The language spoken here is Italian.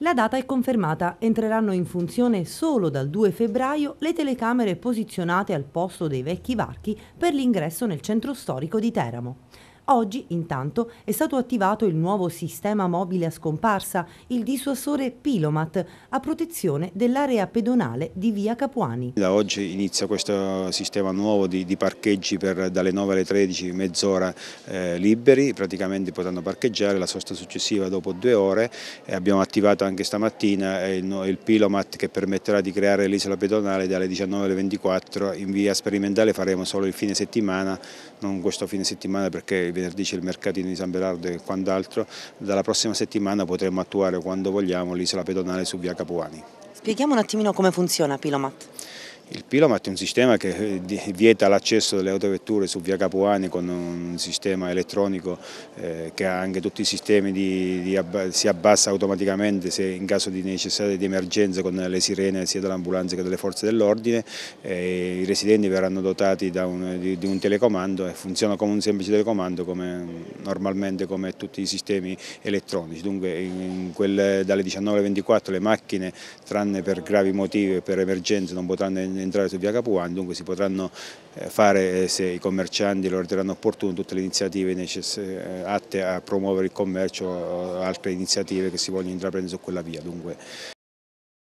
La data è confermata, entreranno in funzione solo dal 2 febbraio le telecamere posizionate al posto dei vecchi varchi per l'ingresso nel centro storico di Teramo. Oggi, intanto, è stato attivato il nuovo sistema mobile a scomparsa, il dissuasore Pilomat, a protezione dell'area pedonale di via Capuani. Da oggi inizia questo sistema nuovo di, di parcheggi per dalle 9 alle 13, mezz'ora eh, liberi, praticamente potranno parcheggiare, la sosta successiva dopo due ore. E abbiamo attivato anche stamattina eh, il, il Pilomat che permetterà di creare l'isola pedonale dalle 19 alle 24. In via sperimentale faremo solo il fine settimana, non questo fine settimana perché venerdì c'è il mercatino di San Berardo e quant'altro, dalla prossima settimana potremo attuare quando vogliamo l'isola pedonale su via Capuani. Spieghiamo un attimino come funziona Pilomat. Il Pilomat è un sistema che eh, vieta l'accesso delle autovetture su via Capuani con un sistema elettronico eh, che ha anche tutti i sistemi, di, di abba, si abbassa automaticamente se in caso di necessità di emergenza con le sirene sia dell'ambulanza che delle forze dell'ordine. Eh, I residenti verranno dotati un, di, di, un telecomando e funziona come un semplice telecomando come, normalmente come tutti i sistemi elettronici. Dunque in quel, dalle 19.24 le macchine tranne per gravi motivi e per emergenze non potranno entrare su via Capuan, dunque si potranno eh, fare, eh, se i commercianti lo riterranno opportuno, tutte le iniziative eh, atte a promuovere il commercio altre iniziative che si vogliono intraprendere su quella via. Dunque.